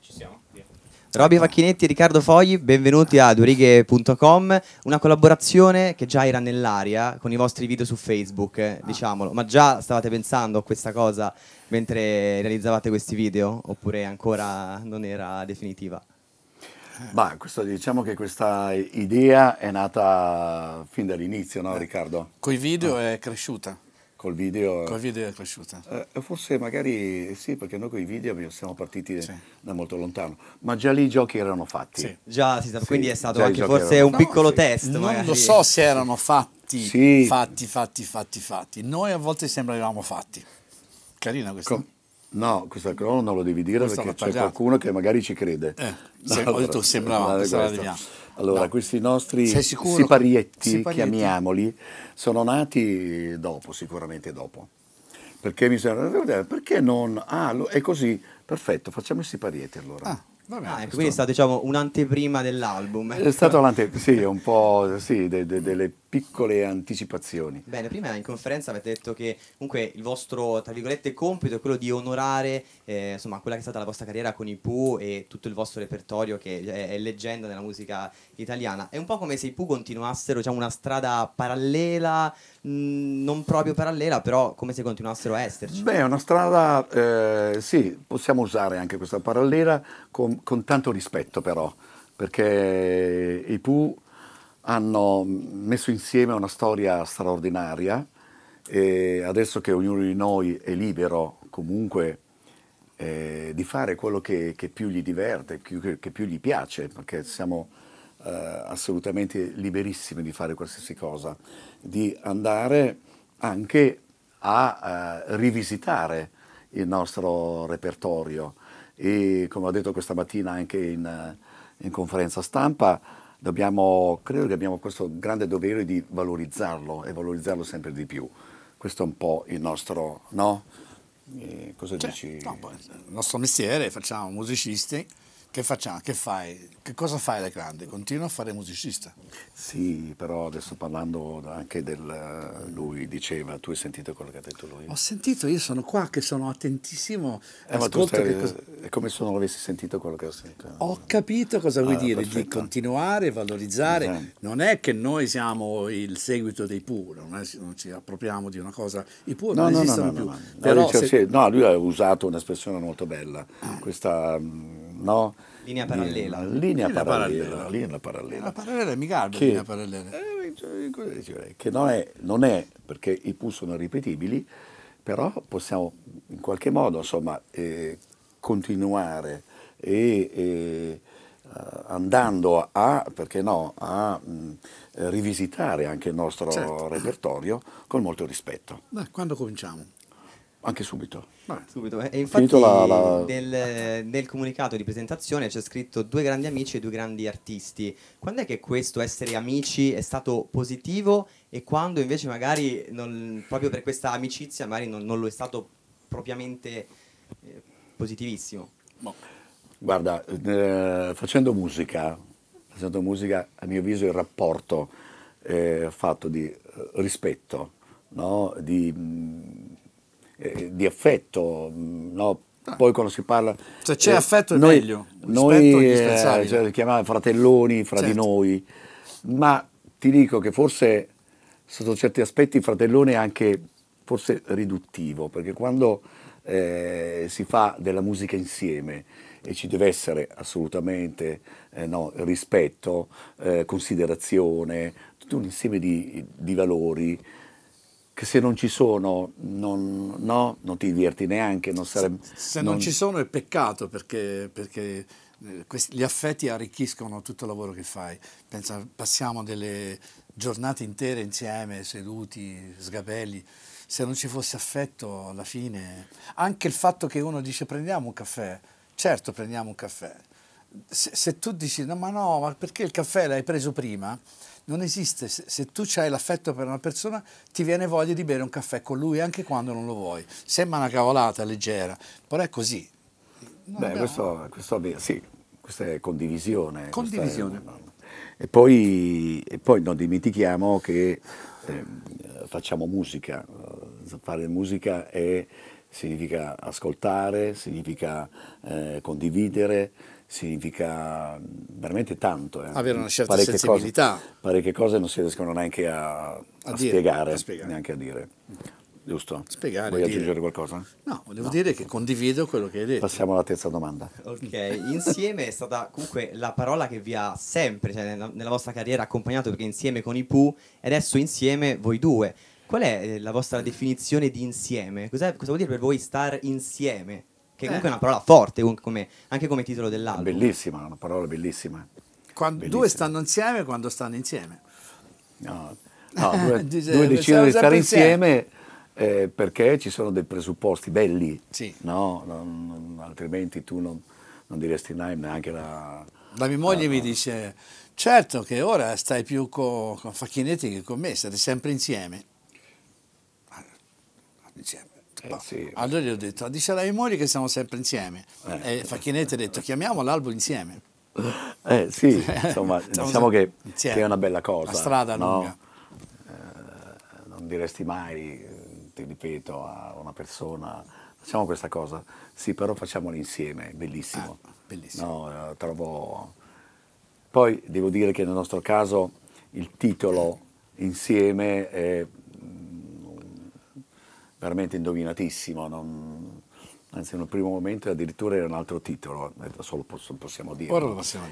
ci siamo. Via. Roby Facchinetti e Riccardo Fogli, benvenuti a Durighe.com, una collaborazione che già era nell'aria con i vostri video su Facebook, eh, ah. diciamolo, ma già stavate pensando a questa cosa mentre realizzavate questi video oppure ancora non era definitiva? Bah, questo, diciamo che questa idea è nata fin dall'inizio, no eh. Riccardo? Con i video no. Ah. è cresciuta col video. Col video è cresciuta. Eh, forse magari sì, perché noi con i video siamo partiti sì. da molto lontano, ma già lì i giochi erano fatti. Sì. Già, sì, quindi è stato anche forse erano... un piccolo no, test. Non magari. lo so se erano fatti, fatti, fatti, fatti, fatti. Noi a volte sembravamo fatti. Carina questa. Com No, questa cosa non lo devi dire questo perché c'è qualcuno che magari ci crede. Eh, se, allora, ho detto sembrava, sembrava Allora, no. questi nostri siparietti, siparietti, chiamiamoli, sono nati dopo, sicuramente dopo. Perché mi sembra, perché non? Ah, è così, perfetto, facciamo i siparietti allora. Ah. ah, quindi è stata diciamo, un'anteprima dell'album. È stato un'anteprima, sì, un po' sì, de, de, delle piccole anticipazioni. Bene, prima in conferenza avete detto che comunque il vostro tra virgolette compito è quello di onorare eh, insomma quella che è stata la vostra carriera con i Pooh e tutto il vostro repertorio che è, eh, è, leggenda della musica italiana. È un po' come se i Pooh continuassero diciamo, una strada parallela, mh, non proprio parallela, però come se continuassero a esserci. Beh, è una strada eh, sì, possiamo usare anche questa parallela con, con tanto rispetto però, perché i Pooh hanno messo insieme una storia straordinaria e adesso che ognuno di noi è libero comunque eh, di fare quello che, che, più gli diverte, che, che più gli piace, perché siamo eh, assolutamente liberissimi di fare qualsiasi cosa, di andare anche a eh, rivisitare il nostro repertorio e come ho detto questa mattina anche in, eh, in conferenza stampa, Dobbiamo, credo che abbiamo questo grande dovere di valorizzarlo e valorizzarlo sempre di più. Questo è un po' il nostro, no? Eh, cosa cioè, dici? No, il nostro mestiere, facciamo musicisti che facciamo? Che fai? Che cosa fai da grande? Continua a fare musicista. Sì, però adesso parlando anche del... Lui diceva, tu hai sentito quello che ha detto lui? Ho sentito, io sono qua che sono attentissimo. Eh, ma tu cosa... Eh, è come se non avessi sentito quello che ho sentito. Ho capito cosa vuoi ah, dire, perfetto. di continuare, valorizzare. Esatto. Non è che noi siamo il seguito dei Pooh, non, non, ci appropriamo di una cosa. I Pooh no, non no, esistono no, più. No, no. Però dicevo, se... sì, no, lui ha usato un'espressione molto bella, ah. questa... Mh, mm, no? Linea parallela. Eh, linea, linea parallela. Linea parallela. La parallela è mica che, linea parallela. Eh, che non è, non è, perché i PU sono ripetibili, però possiamo in qualche modo insomma, eh, continuare e eh, andando a, perché no, a mh, mm, rivisitare anche il nostro certo. repertorio con molto rispetto. Beh, quando cominciamo? Anche subito. Ma subito. Eh. E infatti la, la... Nel, nel, comunicato di presentazione c'è scritto due grandi amici e due grandi artisti. Quando è che questo essere amici è stato positivo e quando invece magari non, proprio per questa amicizia magari non, non lo è stato propriamente eh, positivissimo? No. Boh. Guarda, eh, facendo, musica, facendo musica, a mio avviso il rapporto è fatto di eh, rispetto, no? di mm, eh, di affetto, mm, no? Ah. Poi quando si parla... Se c'è eh, affetto è noi, meglio. Noi eh, cioè, chiamavamo fratelloni fra certo. di noi, ma ti dico che forse sotto certi aspetti il fratellone è anche forse riduttivo, perché quando eh, si fa della musica insieme e ci deve essere assolutamente eh, no, rispetto, eh, considerazione, tutto un insieme di, di valori che se non ci sono non, no, non ti diverti neanche. Non sarebbe, se non, non, ci sono è peccato perché, perché eh, questi, gli affetti arricchiscono tutto il lavoro che fai. Pensa, passiamo delle giornate intere insieme, seduti, sgabelli. Se non ci fosse affetto, alla fine... Anche il fatto che uno dice prendiamo un caffè, certo prendiamo un caffè. Se, se tu dici no, ma no, ma perché il caffè l'hai preso prima? non esiste, se, se tu hai l'affetto per una persona ti viene voglia di bere un caffè con lui anche quando non lo vuoi. Sembra una cavolata leggera, però è così. Non Beh, abbiamo... questo, questo, sì, questa è condivisione. Condivisione. È, E, poi, e, poi, non dimentichiamo che eh, facciamo musica, eh, fare musica è significa ascoltare, significa eh, condividere, significa mm, veramente tanto. Eh. Avere una certa parecchie sensibilità. Cose, parecchie cose non si riescono neanche a, a, a, dire, spiegare, a spiegare, neanche a dire. Giusto? Spiegare. Vuoi dire. aggiungere qualcosa? No, volevo no. dire che condivido quello che hai detto. Passiamo alla terza domanda. Ok, insieme è stata comunque la parola che vi ha sempre, cioè, nella vostra carriera accompagnato, perché insieme con i Pooh e adesso insieme voi due. Qual è eh, la vostra definizione di insieme? Cos'è- cosa vuol dire per voi star insieme? Che comunque è una parola forte, come- anche come titolo dell'album. Bellissima, una parola bellissima. Quando- Bellissimo. due stanno insieme quando stanno insieme. No, no, due, Dice- due decidono di stare sempre insieme eh, perché ci sono dei presupposti belli, Sì. no? Non- non- altrimenti tu non, non diresti mai neanche la... La mia moglie mi dice, certo che ora stai più co- con Facchinetti che con me, state sempre insieme insieme. Eh boh. sì. Allora gli ho detto, dice la memoria che siamo sempre insieme. Eh. E Facchinetti ha detto, chiamiamo l'albo insieme. Eh sì, insomma, diciamo che, che, è una bella cosa. La strada no? lunga. Eh, non diresti mai, ti ripeto, a una persona, facciamo questa cosa. Sì, però facciamolo insieme, bellissimo. Ah, bellissimo. No, eh, trovo... Poi devo dire che nel nostro caso il titolo insieme è veramente indovinatissimo. Non... Anzi, nel primo momento addirittura era un altro titolo, eh, solo possiamo dire. Ora lo possiamo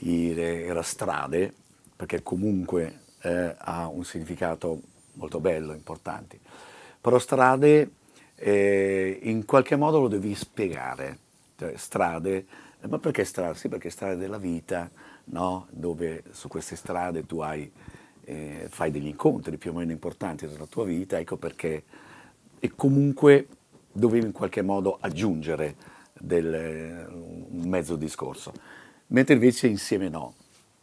dire. Era Strade, perché comunque eh, ha un significato molto bello, importante. Però Strade eh, in qualche modo lo devi spiegare. Cioè, strade, eh, ma perché strade? Sì, perché strade della vita, no? dove su queste strade tu hai, eh, fai degli incontri più o meno importanti della tua vita, ecco perché e comunque dovevi in qualche modo aggiungere del, un mezzo discorso. Mentre invece insieme no.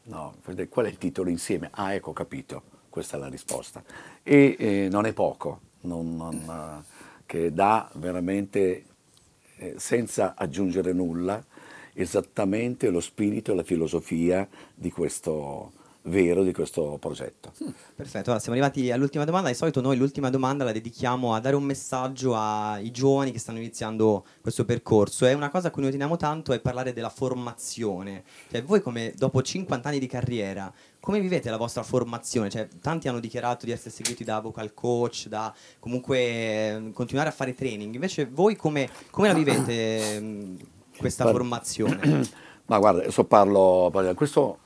no. Qual è il titolo insieme? Ah, ecco, capito. Questa è la risposta. E eh, non è poco, non, non, eh, che dà veramente, eh, senza aggiungere nulla, esattamente lo spirito e la filosofia di questo, vero di questo progetto. Mm, perfetto, allora, siamo arrivati all'ultima domanda. Di solito noi l'ultima domanda la dedichiamo a dare un messaggio ai giovani che stanno iniziando questo percorso. E una cosa a cui noi teniamo tanto è parlare della formazione. Cioè, voi come dopo 50 anni di carriera, come vivete la vostra formazione? Cioè, tanti hanno dichiarato di essere seguiti da vocal coach, da comunque eh, continuare a fare training. Invece voi come, come la vivete ehm, questa Par- formazione? Ma guarda, adesso parlo, questo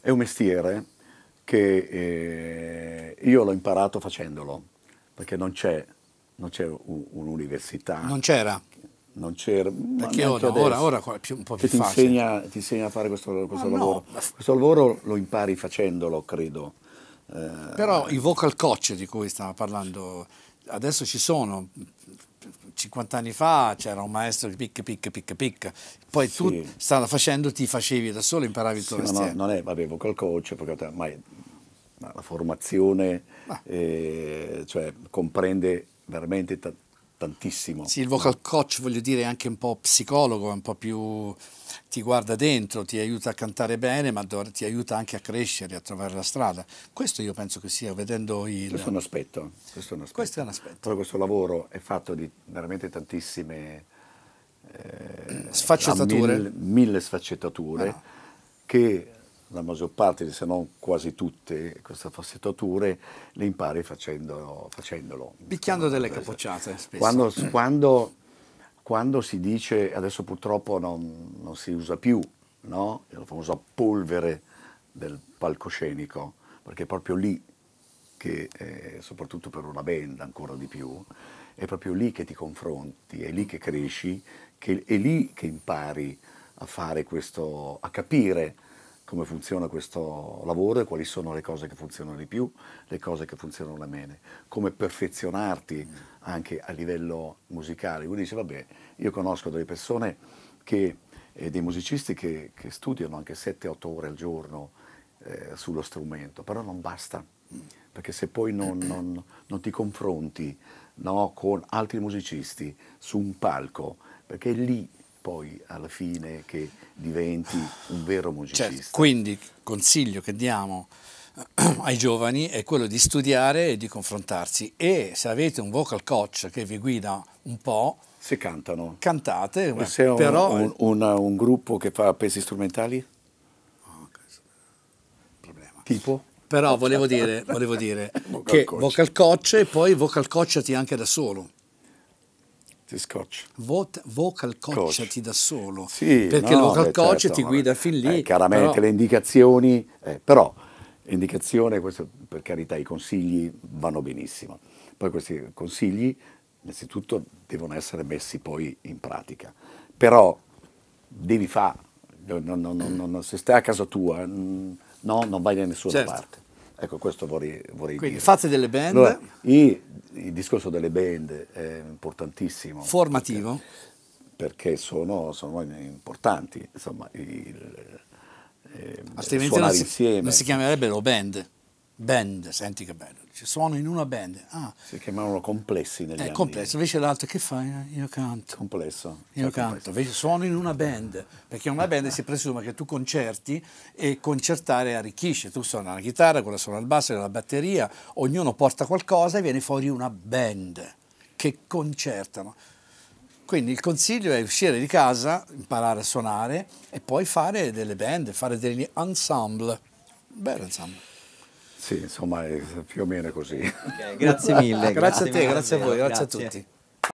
è un mestiere che eh, io l'ho imparato facendolo, perché non c'è, un'università. Non c'era? Non c'era. Perché ora, adesso, ora, ora più, un po' più ti facile. Insegna, ti insegna a fare questo, ah, questo ah, lavoro. No. Questo lavoro lo impari facendolo, credo. Eh, Però eh. i vocal coach di cui stava parlando, adesso ci sono 50 anni fa c'era un maestro di picca, picca, picca, pic poi sì. tu stava facendo ti facevi da solo imparavi il tuo sì, mestiere no, non è avevo quel coach perché ma, la formazione eh, cioè comprende veramente tantissimo. Sì, il vocal coach voglio dire è anche un po' psicologo, un po' più ti guarda dentro, ti aiuta a cantare bene, ma ti aiuta anche a crescere, a trovare la strada. Questo io penso che sia, vedendo il... Questo è un aspetto. Questo è un aspetto. Questo, è un aspetto. Però questo lavoro è fatto di veramente tantissime... Eh, sfaccettature. Mille, mille sfaccettature ah. che la maggior parte, se non quasi tutte, queste faccettature le impari facendolo. facendolo. Picchiando delle capocciate spesso. Quando, quando, quando, si dice, adesso purtroppo non, non si usa più, no? la famosa polvere del palcoscenico, perché è proprio lì che, eh, soprattutto per una band ancora di più, è proprio lì che ti confronti, è lì che cresci, che, è lì che impari a fare questo, a capire come funziona questo lavoro e quali sono le cose che funzionano di più, le cose che funzionano le meno, come perfezionarti anche a livello musicale. Uno dice, vabbè, io conosco delle persone che, eh, dei musicisti che, che studiano anche 7-8 ore al giorno eh, sullo strumento, però non basta, perché se poi non, non, non ti confronti no, con altri musicisti su un palco, perché lì poi alla fine che diventi un vero musicista. Certo, quindi il consiglio che diamo eh, ai giovani è quello di studiare e di confrontarsi e se avete un vocal coach che vi guida un po', se cantano. Cantate, ma se però... Un, un, un, gruppo che fa pezzi strumentali? Oh, problema. Tipo? Però volevo dire, volevo dire vocal che coach. vocal coach e poi vocal coachati anche da solo ti scoccia. Vot, vocal cocciati da solo. Sì, perché no, vocal eh, coach certo, ti guida fin lì. Eh, chiaramente però... le indicazioni, eh, però indicazione, questo, per carità i consigli vanno benissimo. Poi questi consigli innanzitutto devono essere messi poi in pratica. Però devi fare, no, no, se stai a casa tua, mm, no, non vai da nessuna certo. parte. Ecco, questo vorrei, vorrei Quindi, dire. fate delle band. Allora, i, il discorso delle band è importantissimo. Formativo. Perché, perché sono, sono, importanti, insomma, il, eh, Altrimenti non si, insieme. non si chiamerebbero band band, senti che bello, dice, suono in una band. Ah, si chiamavano complessi negli eh, anni. Complesso, invece l'altro che fai? Io canto. Complesso. Io certo, canto, complesso. invece suono in una band, perché una band si presume che tu concerti e concertare arricchisce, tu suona la chitarra, quella suona il basso, la batteria, ognuno porta qualcosa e viene fuori una band che concertano. Quindi il consiglio è uscire di casa, imparare a suonare e poi fare delle band, fare degli ensemble. Bello ensemble. Sì, insomma, è più o meno così. Okay, grazie mille. grazie, grazie, a te, mille, grazie a voi, grazie, grazie a tutti.